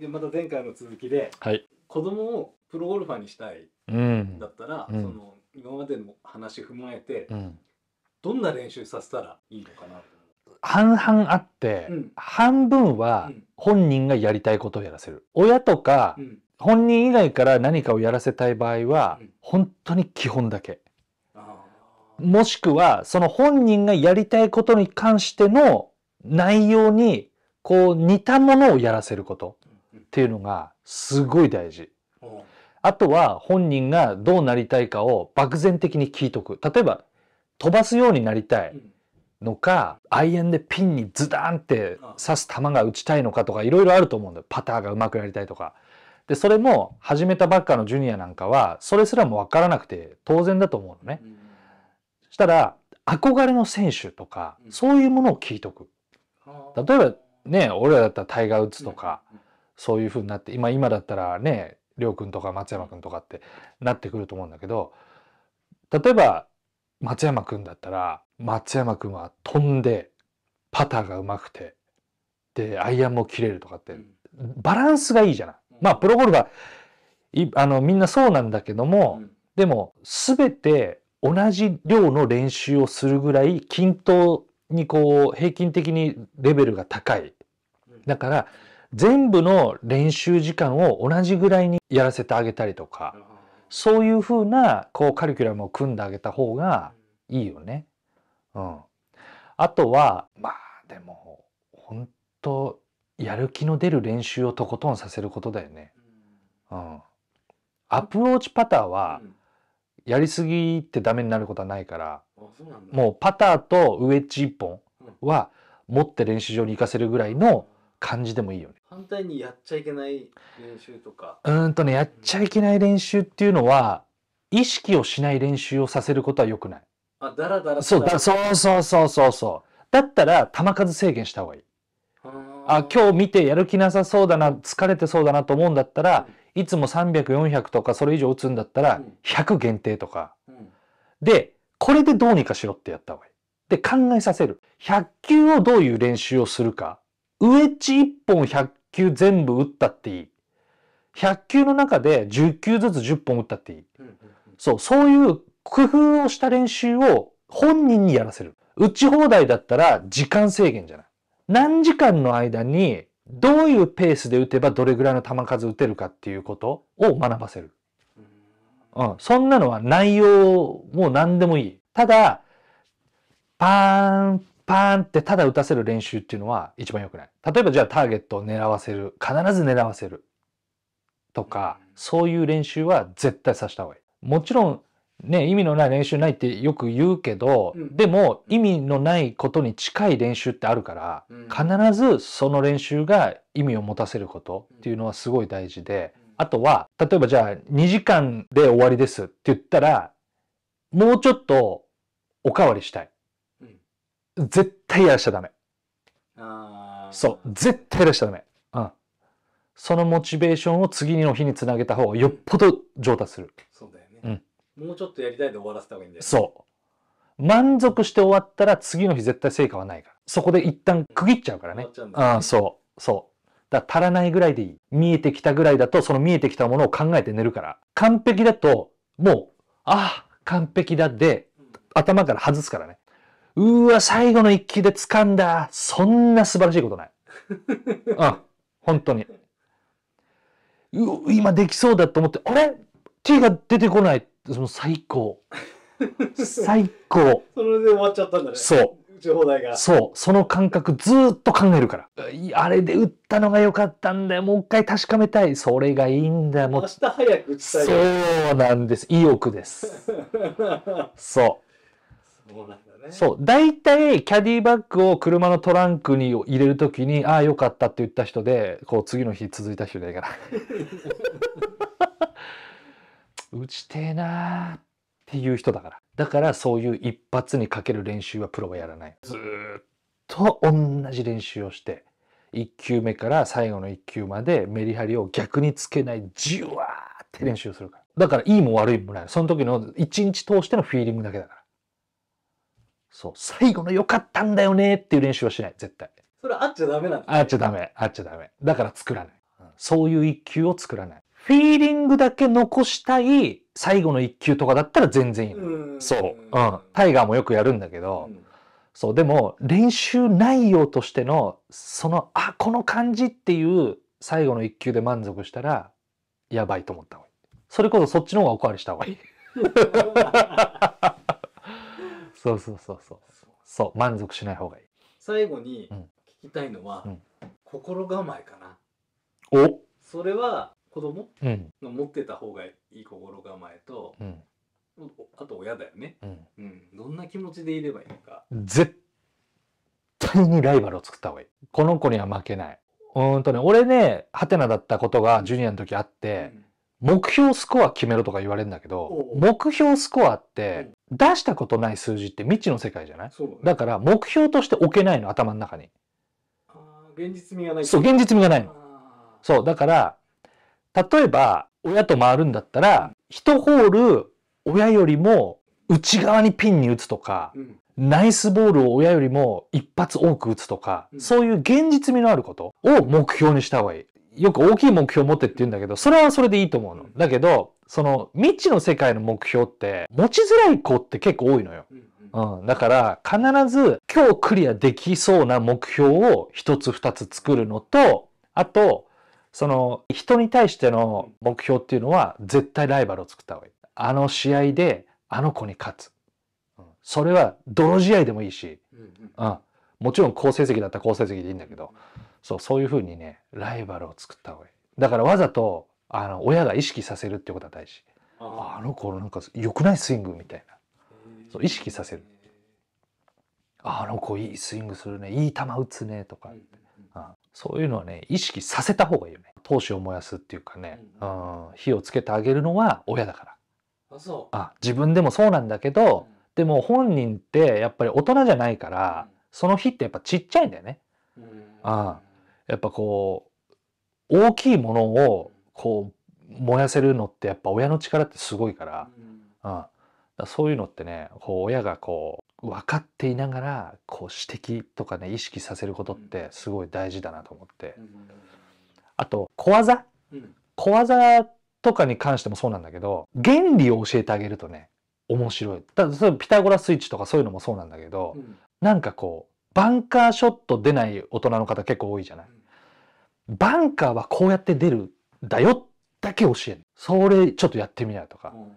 でまた前回の続きで、はい、子供をプロゴルファーにしたいだったら、うん、その今までの話踏まえて、うん、どんな練習させたらいいのかな半々あって、うん、半分は本人がやりたいことをやらせる親とか、本人以外から何かをやらせたい場合は、本当に基本だけもしくはその本人がやりたいことに関しての内容にこう似たものをやらせることっていうのがすごい大事。あとは本人がどうなりたいかを漠然的に聞いとく。例えば飛ばすようになりたいのか、アイアンでピンにズダンって刺す球が打ちたいのかとかいろいろあると思うんだよ。パターがうまくなりたいとか。で、それも始めたばっかのジュニアなんかはそれすらもわからなくて当然だと思うのね。したら憧れの選手とか、そういうものを聞いとく。例えばね、俺らだったらタイガー・ウッズとか、うんそういうふうになって今今だったらねりょうくんとか松山くんとかってなってくると思うんだけど例えば松山くんだったら松山くんは飛んでパターがうまくてでアイアンも切れるとかってバランスがいいじゃない。まあプロゴルファーあのみんなそうなんだけども、でも全て同じ量の練習をするぐらい均等にこう平均的にレベルが高い。だから全部の練習時間を同じぐらいにやらせてあげたりとか、そういうふうな、こう、カリキュラムを組んであげた方がいいよね。うん。あとは、まあ、でも、本当やる気の出る練習をとことんさせることだよね。うん。アプローチパターは、やりすぎってダメになることはないから、もうパターとウエッジ1本は持って練習場に行かせるぐらいの感じでもいいよね。反対にやっちゃいけない練習とかうんとねやっちゃいけない練習っていうのは、うん、意識をしない練習をさせることはよくないあだらだらそうだそうそうそうそうそうだったら球数制限した方がいいあ今日見てやる気なさそうだな疲れてそうだなと思うんだったら、うん、いつも300400とかそれ以上打つんだったら、100限定とか、でこれでどうにかしろってやった方がいいで考えさせる100球をどういう練習をするかウエッジ1本100球全部打ったっていい。100球の中で10球ずつ10本打ったっていい。そう、そういう工夫をした練習を本人にやらせる。打ち放題だったら時間制限じゃない。何時間の間にどういうペースで打てばどれぐらいの球数打てるかっていうことを学ばせる。うん。そんなのは内容も何でもいい。ただ、パーン、パーンってただ打たせる練習っていうのは一番良くない。例えばじゃあターゲットを狙わせる。必ず狙わせる。とか、そういう練習は絶対させた方がいい。もちろん、ね、意味のない練習ないってよく言うけど、うん、でも意味のないことに近い練習ってあるから、うん、必ずその練習が意味を持たせることっていうのはすごい大事で、うん、あとは、例えばじゃあ2時間で終わりですって言ったら、もうちょっとおかわりしたい。絶対やらしちゃダメ。そう。絶対やらしちゃダメ。うん。そのモチベーションを次の日につなげた方がよっぽど上達する。そうだよね。うん。もうちょっとやりたいで終わらせた方がいいんだよ、そう。満足して終わったら次の日絶対成果はないから。そこで一旦区切っちゃうからね。うん、ねああ、そう。そう。だから足らないぐらいでいい。見えてきたぐらいだと、その見えてきたものを考えて寝るから。完璧だと、もう、ああ、完璧だで、頭から外すからね。うわ、最後の一球で掴んだ。そんな素晴らしいことない。う ん、本当に。う今できそうだと思って、あれ手が出てこない。その最高。最高。それで終わっちゃったんだね。そう。が。そう。その感覚ずっと考えるから。あれで打ったのが良かったんだよ。もう一回確かめたい。それがいいんだよ。もう。明日早く打ちたい。そうなんです。意欲です。そう。そうなんね。そう。大体、キャディバッグを車のトランクに入れるときに、ああ、よかったって言った人で、こう、次の日続いた人じゃないから。打 ちてえなーっていう人だから。だから、そういう一発にかける練習はプロはやらない。ずっと同じ練習をして、1球目から最後の1球までメリハリを逆につけない、じゅわーって練習するから。だから、いいも悪いもない。その時の1日通してのフィーリングだけだから。そう、最後の良かったんだよねっていう練習はしない、絶対。それあっちゃダメなのあっちゃダメ、あっちゃダメ。だから作らない。うん、そういう一球を作らない。フィーリングだけ残したい最後の一球とかだったら全然いいの。うそう。うん。タイガーもよくやるんだけど、うんそう、でも練習内容としての、その、あ、この感じっていう最後の一球で満足したら、やばいと思った方がいい。それこそそっちの方がおかわりした方がいい。そうそうそうそうそう満足しない方がいい最後に聞きたいのは、うん心構えかなおそれは子供うんの持ってた方がいい心構えとうんあと親だよね、うんうん、どんな気持ちでいればいいのか絶対にライバルを作った方がいいこの子には負けないうんとね俺ねハテナだったことがジュニアの時あって、うん目標スコア決めろとか言われるんだけど目標スコアって出したことない数字って未知の世界じゃないそうだ,、ね、だから目標として置けないの頭の中にああ、現実味がないそう現実味がないのそうだから例えば親と回るんだったら、一ホール親よりも内側にピンに打つとか、うん、ナイスボールを親よりも一発多く打つとか、うん、そういう現実味のあることを目標にした方がいい。よく大きい目標を持ってって言うんだけど、それはそれでいいと思うの。だけど、その未知の世界の目標って持ちづらい子って結構多いのよ。うん、だから必ず今日クリアできそうな目標を一つ二つ作るのと、あと、その人に対しての目標っていうのは絶対ライバルを作った方がいい。あの試合であの子に勝つ。それは泥試合でもいいし、うん、もちろん好成績だったら好成績でいいんだけど、そう、そういうふうにね、ライバルを作った方がいい。だからわざとあの親が意識させるってことは大事あの子なんか良くないスイングみたいなそう意識させるあの子いいスイングするねいい球打つねとか、うんそういうのはね意識させた方がいいよね闘志を燃やすっていうかね、うん、うん、火をつけてあげるのは親だからあそうあ自分でもそうなんだけど、うん、でも本人ってやっぱり大人じゃないから、その火ってやっぱちっちゃいんだよね、うん、あやっぱこう大きいものをこう燃やせるのってやっぱ親の力ってすごいから,、うん、うん、そういうのってねこう親がこう分かっていながらこう指摘とかね意識させることってすごい大事だなと思って、うん、あと小技、うん、小技とかに関してもそうなんだけど原理を教えてあげるとね面白いだそピタゴラスイッチとかそういうのもそうなんだけど、うん、なんかこうバンカーショット出ない大人の方結構多いじゃない。バンカーはこうやって出るだよだけ教える。それちょっとやってみなとか、うん、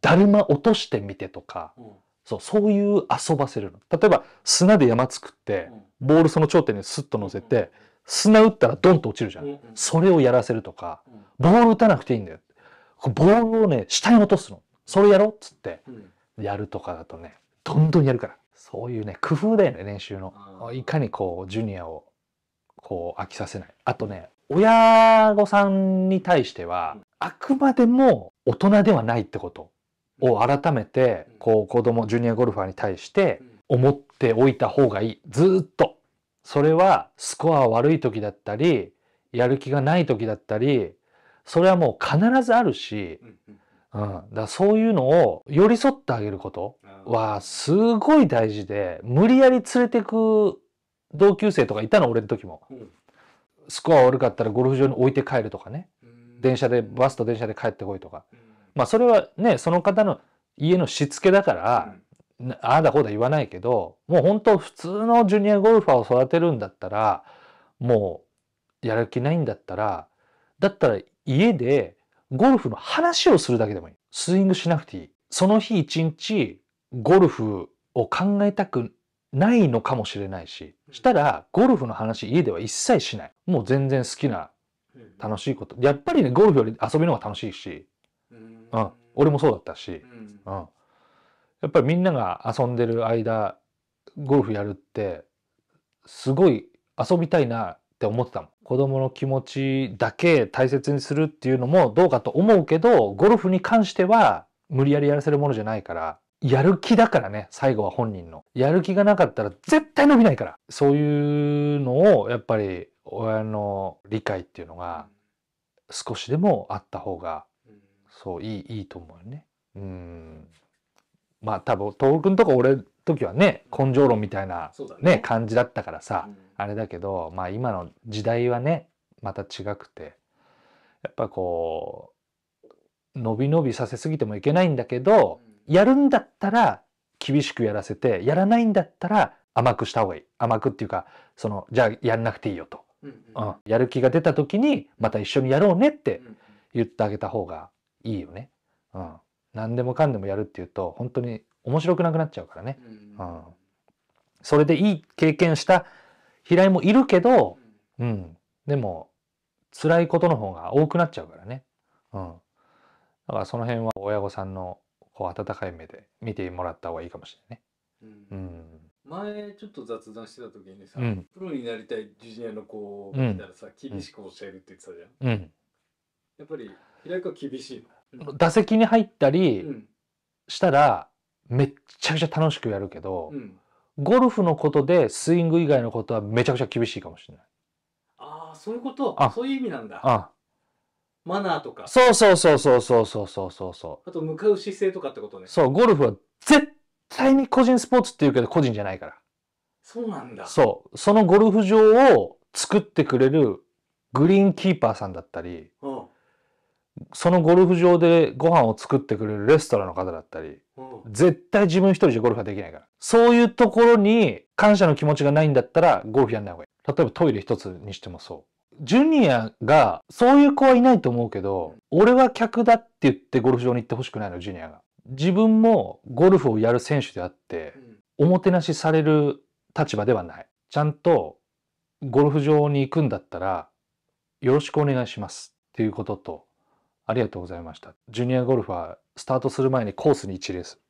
だるま落としてみてとか、うん、そう、そういう遊ばせるの。例えば砂で山作って、ボールその頂点にスッと乗せて、砂打ったらドンと落ちるじゃん。うんそれをやらせるとか、ボール打たなくていいんだよ。ボールをね、下に落とすの。それやろうっつって、やるとかだとね、どんどんやるから。そういうね、工夫だよね、練習の。いかにこう、ジュニアを、こう、飽きさせない。あとね、親御さんに対しては、あくまでも大人ではないってことを改めて、こう子供、ジュニアゴルファーに対して思っておいた方がいい。ずっと。それはスコア悪い時だったり、やる気がない時だったり、それはもう必ずあるし、うん、だそういうのを寄り添ってあげることはすごい大事で、無理やり連れてく同級生とかいたの、俺の時も。スコア悪かったらゴルフ場に置いて帰るとかね。電車で、バスと電車で帰ってこいとか。まあそれはね、その方の家のしつけだから、ああだこうだ言わないけど、もう本当普通のジュニアゴルファーを育てるんだったら、もうやる気ないんだったら、だったら家でゴルフの話をするだけでもいい。スイングしなくていい。その日一日ゴルフを考えたくないのかもしれないし、したら、ゴルフの話家では一切しない。もう全然好きな、楽しいこと。やっぱりね、ゴルフより遊びの方が楽しいし、うん、俺もそうだったし、うん、うん、やっぱりみんなが遊んでる間、ゴルフやるって、すごい遊びたいなって思ってたもん。子供の気持ちだけ大切にするっていうのもどうかと思うけど、ゴルフに関しては無理やりやらせるものじゃないから、やる気だからね、最後は本人の。やる気がなかったら絶対伸びないから。そういうのを、やっぱり親の理解っていうのが、少しでもあった方が、そう、いい、いいと思うよね。うん。まあ多分、徹君とか俺時はね、根性論みたいなね、ね感じだったからさ、あれだけど、まあ今の時代はね、また違くて、やっぱこう、伸び伸びさせすぎてもいけないんだけど、うんやるんだったら厳しくやらせて、やらないんだったら甘くした方がいい。甘くっていうか、その、じゃあやんなくていいよと。うん、うんうん、やる気が出た時に、また一緒にやろうねって言ってあげた方がいいよね。うん。何でもかんでもやるっていうと、本当に面白くなくなっちゃうからね。うん。それでいい経験した平井もいるけど、うん。でも、辛いことの方が多くなっちゃうからね。うん。だからその辺は親御さんのこう温かい目で見てもらった方がいいかもしれないね。うん、前ちょっと雑談してた時にさ、うん、プロになりたいジュニアの子を見たらさ、うん、厳しく教えるって言ってたじゃん、うん、やっぱり平井君は厳しいの打席に入ったりしたら、めっちゃくちゃ楽しくやるけど、ゴルフのことでスイング以外のことはめちゃくちゃ厳しいかもしれないああそういうことあそういう意味なんだあマナーとか。そうそうそうそうそうそうそうそう。あと向かう姿勢とかってことね。そう、ゴルフは絶対に個人スポーツって言うけど個人じゃないから。そうなんだ。そう。そのゴルフ場を作ってくれるグリーンキーパーさんだったり、うん、そのゴルフ場でご飯を作ってくれるレストランの方だったり、うん、絶対自分一人じゃゴルフはできないから。そういうところに感謝の気持ちがないんだったらゴルフやんない方がいい。例えばトイレ一つにしてもそう。ジュニアが、そういう子はいないと思うけど、俺は客だって言ってゴルフ場に行ってほしくないの、ジュニアが。自分もゴルフをやる選手であって、おもてなしされる立場ではない。ちゃんとゴルフ場に行くんだったら、よろしくお願いします。っていうことと、ありがとうございました。ジュニアゴルフはスタートする前にコースに1レース。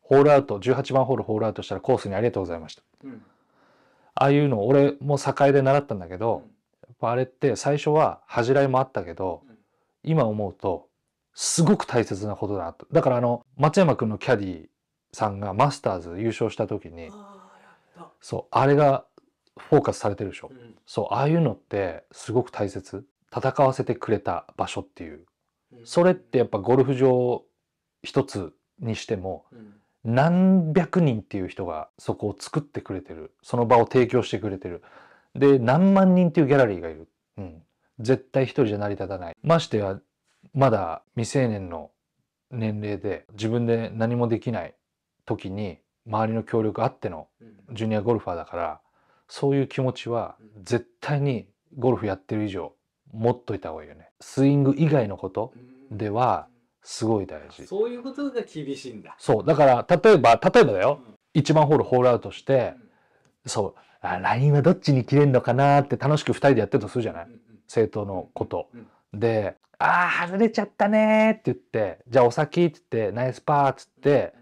ホールアウト、18番ホールホールアウトしたらコースにありがとうございました。うん、ああいうの、俺も境栄で習ったんだけど、うんぱあれって最初は恥じらいもあったけど、今思うとすごく大切なことだなと。だからあの、松山君のキャディさんがマスターズ優勝した時に、そう、あれがフォーカスされてるでしょ。うん、そう、ああいうのってすごく大切。戦わせてくれた場所っていう。それってやっぱゴルフ場一つにしても、何百人っていう人がそこを作ってくれてる。その場を提供してくれてる。で、何万人っていうギャラリーがいる。うん。絶対一人じゃ成り立たない。ましてや、まだ未成年の年齢で自分で何もできない時に周りの協力あってのジュニアゴルファーだからそういう気持ちは絶対にゴルフやってる以上持っといた方がいいよねスイング以外のことではすごい大事そういうことが厳しいんだそうだから例えば例えばだよ、うん、1番ホールホールアウトして、そう LINE はどっちに切れんのかなって楽しく2人でやってるとするじゃない、政党のこと。で、ああ、外れちゃったねって言って、じゃあお先って言って、ナイスパーっつって、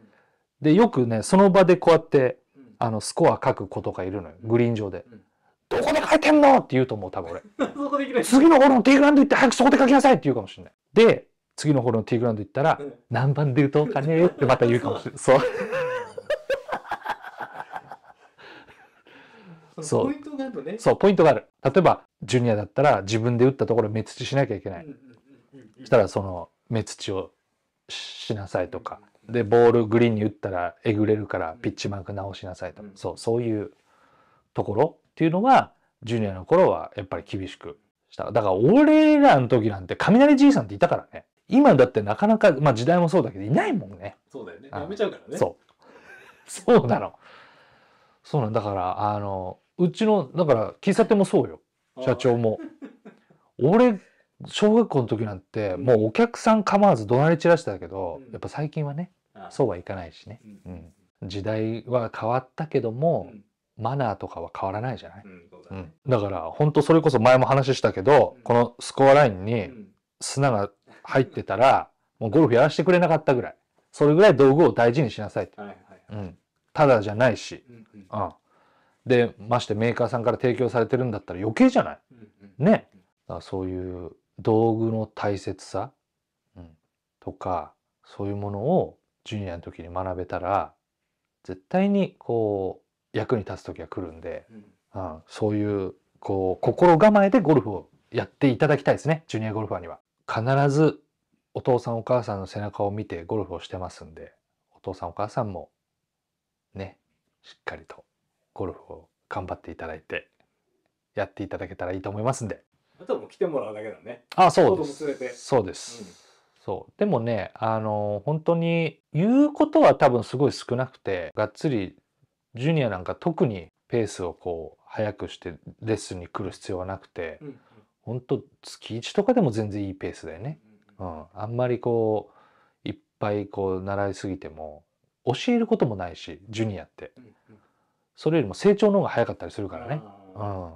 で、よくね、その場でこうやって、あの、スコア書く子とかいるのよ。グリーン上で。どこで書いてんのって言うと思う、多分俺。次のホールのティーグラウンド行って早くそこで書きなさいって言うかもしれない。で、次のホールのティーグラウンド行ったら、何番で打とうかねってまた言うかもしれない。そう。そうポイントがあるのねそうポイントがある例えばジュニアだったら自分で打ったところつちしなきゃいけない、そしたらそのつちをしなさいとか、でボールグリーンに打ったらえぐれるからピッチマーク直しなさいとか、そうそういうところっていうのがジュニアの頃はやっぱり厳しくしただから俺らの時なんて雷じいさんっていたからね今だってなかなか、まあ、時代もそうだけどいないもんねそうだよねやめちゃうからねそうそうなのそうなんだからあのうちの、だから、喫茶店もそうよ。社長も。俺、小学校の時なんて、もうお客さん構わず怒鳴り散らしてたけど、やっぱ最近はね、そうはいかないしね。うん。時代は変わったけども、マナーとかは変わらないじゃない、うんだから、本当それこそ前も話したけど、このスコアラインに砂が入ってたら、もうゴルフやらせてくれなかったぐらい。それぐらい道具を大事にしなさいって。うん。ただじゃないし、うん。で、ましてメーカーさんから提供されてるんだったら余計じゃないね。だからそういう道具の大切さ、うん、とか、そういうものをジュニアの時に学べたら、絶対にこう、役に立つ時が来るんで、うん、うん、そういう、こう、心構えでゴルフをやっていただきたいですね。ジュニアゴルファーには。必ずお父さんお母さんの背中を見てゴルフをしてますんで、お父さんお母さんも、ね、しっかりとゴルフを頑張っていただいてやっていただけたらいいと思いますんであとはもう来てもらうだけだねあそうですそうです、うん、そうでもねあの本当に言うことは多分すごい少なくてがっつりジュニアなんか特にペースをこう速くしてレッスンに来る必要はなくて、うん本当月1とかでも全然いいペースだよね、うん、あんまりこういっぱいこう習いすぎても教えることもないしジュニアって、それよりも成長の方が早かったりするからね。うん。だ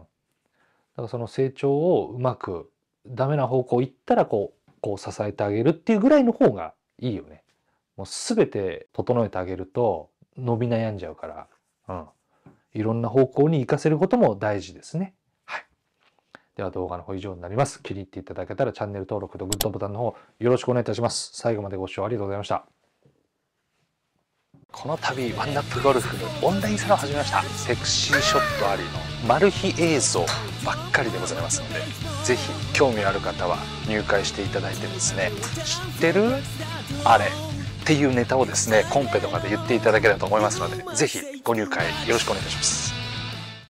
からその成長をうまくダメな方向行ったらこう、こう支えてあげるっていうぐらいの方がいいよね。もう全て整えてあげると伸び悩んじゃうから、うん。いろんな方向に行かせることも大事ですね。はい。では動画の方以上になります。気に入っていただけたらチャンネル登録とグッドボタンの方よろしくお願いいたします。最後までご視聴ありがとうございました。この度ワンナップゴルフオンラインサロン始めましたセクシーショットありのマル秘映像ばっかりでございますので是非興味ある方は入会していただいてですね知ってるあれっていうネタをですねコンペとかで言っていただければと思いますので是非ご入会よろしくお願いします